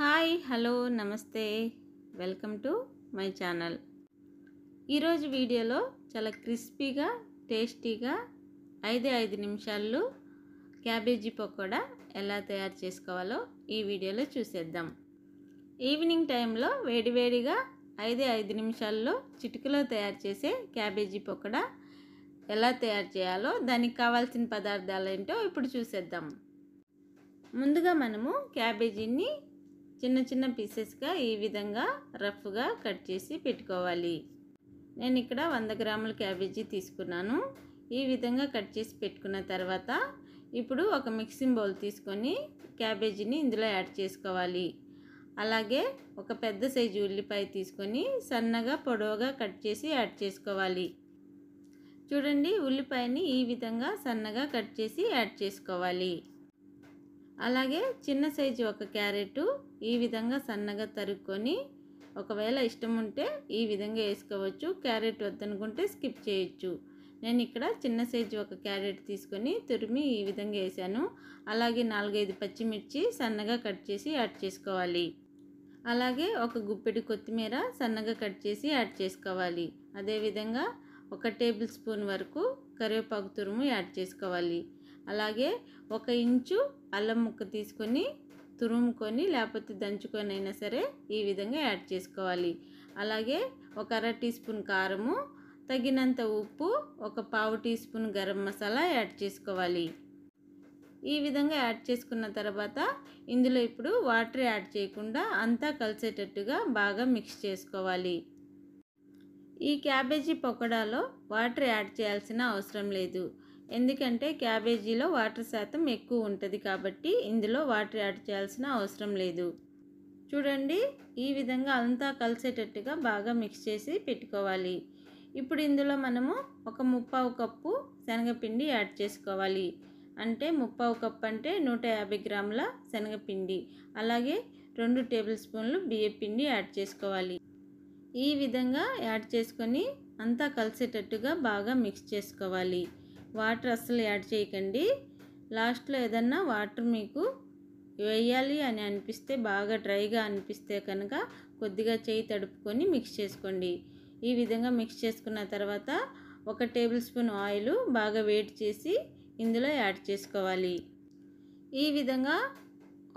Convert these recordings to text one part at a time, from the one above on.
hi hello నమస్తే welcome to my channel ఈరోజు వీడియోలో చాలా క్రిస్పీగా టేస్టీగా ఐదే ఐదు నిమిషాల్లో క్యాబేజీ పకోడా ఎలా తయారు చేసుకోవాలో ఈ వీడియోలో చూసేద్దాం ఈవినింగ్ టైంలో వేడివేడిగా ఐదే ఐదు నిమిషాల్లో చిటికలో తయారు చేసే క్యాబేజీ పకోడా ఎలా తయారు చేయాలో దానికి కావాల్సిన పదార్థాలు ఏంటో ఇప్పుడు చూసేద్దాం ముందుగా మనము క్యాబేజీని చిన్న చిన్న పీసెస్గా ఈ విధంగా రఫ్గా కట్ చేసి పెట్టుకోవాలి నేను ఇక్కడ వంద గ్రాముల క్యాబేజీ తీసుకున్నాను ఈ విధంగా కట్ చేసి పెట్టుకున్న తర్వాత ఇప్పుడు ఒక మిక్సింగ్ బౌల్ తీసుకొని క్యాబేజీని ఇందులో యాడ్ చేసుకోవాలి అలాగే ఒక పెద్ద సైజు ఉల్లిపాయ తీసుకొని సన్నగా పొడవుగా కట్ చేసి యాడ్ చేసుకోవాలి చూడండి ఉల్లిపాయని ఈ విధంగా సన్నగా కట్ చేసి యాడ్ చేసుకోవాలి అలాగే చిన్న సైజు ఒక క్యారెట్ ఈ విధంగా సన్నగా తరుక్కొని ఒకవేళ ఇష్టం ఉంటే ఈ విధంగా వేసుకోవచ్చు క్యారెట్ వద్దనుకుంటే స్కిప్ చేయొచ్చు నేను ఇక్కడ చిన్న సైజు ఒక క్యారెట్ తీసుకొని తురిమి ఈ విధంగా వేసాను అలాగే నాలుగైదు పచ్చిమిర్చి సన్నగా కట్ చేసి యాడ్ చేసుకోవాలి అలాగే ఒక గుప్పెడి కొత్తిమీర సన్నగా కట్ చేసి యాడ్ చేసుకోవాలి అదేవిధంగా ఒక టేబుల్ స్పూన్ వరకు కరివేపాకు తురుము యాడ్ చేసుకోవాలి అలాగే ఒక ఇంచు అల్లం ముక్క తీసుకొని తురుముకొని లేకపోతే దంచుకొని అయినా సరే ఈ విధంగా యాడ్ చేసుకోవాలి అలాగే ఒక అర టీ స్పూన్ కారము తగినంత ఉప్పు ఒక పావు teaspoon garam masala add చేసుకోవాలి ఈ విధంగా యాడ్ చేసుకున్న తర్వాత ఇందులో ఇప్పుడు వాటర్ యాడ్ చేయకుండా అంతా కలిసేటట్టుగా బాగా మిక్స్ చేసుకోవాలి ఈ క్యాబేజీ పకోడాలో వాటర్ యాడ్ చేయాల్సిన అవసరం లేదు ఎందుకంటే క్యాబేజీలో వాటర్ శాతం ఎక్కువ ఉంటుంది కాబట్టి ఇందులో వాటర్ యాడ్ చేయాల్సిన అవసరం లేదు చూడండి ఈ విధంగా అంతా కలిసేటట్టుగా బాగా మిక్స్ చేసి పెట్టుకోవాలి ఇప్పుడు ఇందులో మనము ఒక ముప్పావు కప్పు శనగపిండి యాడ్ చేసుకోవాలి అంటే ముప్పావు కప్పు అంటే నూట యాభై గ్రాముల శనగపిండి అలాగే రెండు టేబుల్ స్పూన్లు పిండి యాడ్ చేసుకోవాలి ఈ విధంగా యాడ్ చేసుకొని అంతా కలిసేటట్టుగా బాగా మిక్స్ చేసుకోవాలి వాటర్ అస్సలు యాడ్ చేయకండి లాస్ట్లో ఏదన్నా వాటర్ మీకు వేయాలి అని అనిపిస్తే బాగా డ్రైగా అనిపిస్తే కనుక కొద్దిగా చేయి తడుపుకొని మిక్స్ చేసుకోండి ఈ విధంగా మిక్స్ చేసుకున్న తర్వాత ఒక టేబుల్ స్పూన్ ఆయిల్ బాగా వేడి చేసి ఇందులో యాడ్ చేసుకోవాలి ఈ విధంగా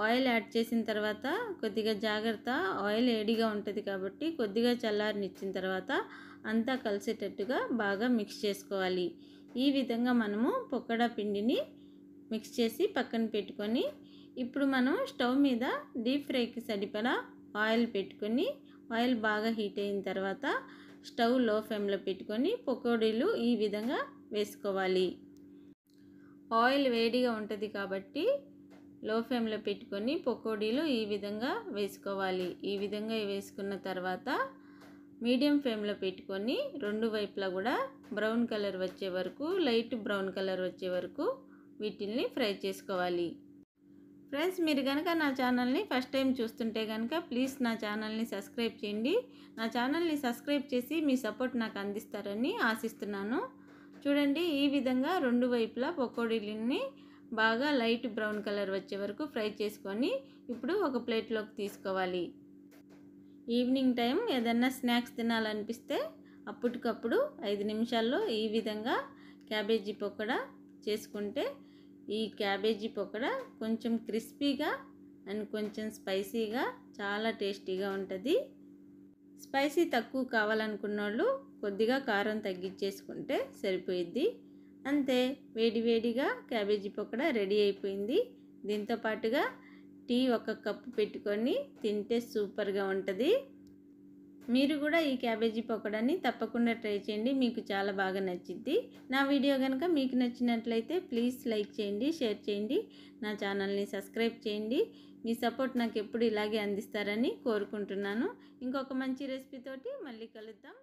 ఆయిల్ యాడ్ చేసిన తర్వాత కొద్దిగా జాగ్రత్త ఆయిల్ ఏడిగా ఉంటుంది కాబట్టి కొద్దిగా చల్లారినిచ్చిన తర్వాత అంతా కలిసేటట్టుగా బాగా మిక్స్ చేసుకోవాలి ఈ విధంగా మనము పొక్కడా పిండిని మిక్స్ చేసి పక్కన పెట్టుకొని ఇప్పుడు మనం స్టవ్ మీద డీప్ ఫ్రైకి సరిపడా ఆయిల్ పెట్టుకొని ఆయిల్ బాగా హీట్ అయిన తర్వాత స్టవ్ లో ఫ్లేమ్లో పెట్టుకొని పకోడీలు ఈ విధంగా వేసుకోవాలి ఆయిల్ వేడిగా ఉంటుంది కాబట్టి లో ఫ్లేమ్లో పెట్టుకొని పకోడీలు ఈ విధంగా వేసుకోవాలి ఈ విధంగా వేసుకున్న తర్వాత మీడియం ఫ్లేమ్లో పెట్టుకొని రెండు వైపులా కూడా బ్రౌన్ కలర్ వచ్చే వరకు లైట్ బ్రౌన్ కలర్ వచ్చే వరకు వీటిల్ని ఫ్రై చేసుకోవాలి ఫ్రెండ్స్ మీరు కనుక నా ఛానల్ని ఫస్ట్ టైం చూస్తుంటే కనుక ప్లీజ్ నా ఛానల్ని సబ్స్క్రైబ్ చేయండి నా ఛానల్ని సబ్స్క్రైబ్ చేసి మీ సపోర్ట్ నాకు అందిస్తారని ఆశిస్తున్నాను చూడండి ఈ విధంగా రెండు వైపులా పకోడీలని బాగా లైట్ బ్రౌన్ కలర్ వచ్చే వరకు ఫ్రై చేసుకొని ఇప్పుడు ఒక ప్లేట్లోకి తీసుకోవాలి ఈవినింగ్ టైం ఏదైనా స్నాక్స్ తినాలనిపిస్తే అప్పటికప్పుడు ఐదు నిమిషాల్లో ఈ విధంగా క్యాబేజీ పకోడా చేసుకుంటే ఈ క్యాబేజీ పకోడా కొంచెం క్రిస్పీగా అండ్ కొంచెం స్పైసీగా చాలా టేస్టీగా ఉంటుంది స్పైసీ తక్కువ కావాలనుకున్న వాళ్ళు కొద్దిగా కారం తగ్గించేసుకుంటే సరిపోయిద్ది అంతే వేడివేడిగా క్యాబేజీ పకోడా రెడీ అయిపోయింది దీంతో పాటుగా టీ ఒక కప్పు పెట్టుకొని తింటే సూపర్గా ఉంటుంది మీరు కూడా ఈ క్యాబేజీ పకోడాని తప్పకుండా ట్రై చేయండి మీకు చాలా బాగా నచ్చింది నా వీడియో కనుక మీకు నచ్చినట్లయితే ప్లీజ్ లైక్ చేయండి షేర్ చేయండి నా ఛానల్ని సబ్స్క్రైబ్ చేయండి మీ సపోర్ట్ నాకు ఎప్పుడు ఇలాగే అందిస్తారని కోరుకుంటున్నాను ఇంకొక మంచి రెసిపీతోటి మళ్ళీ కలుద్దాం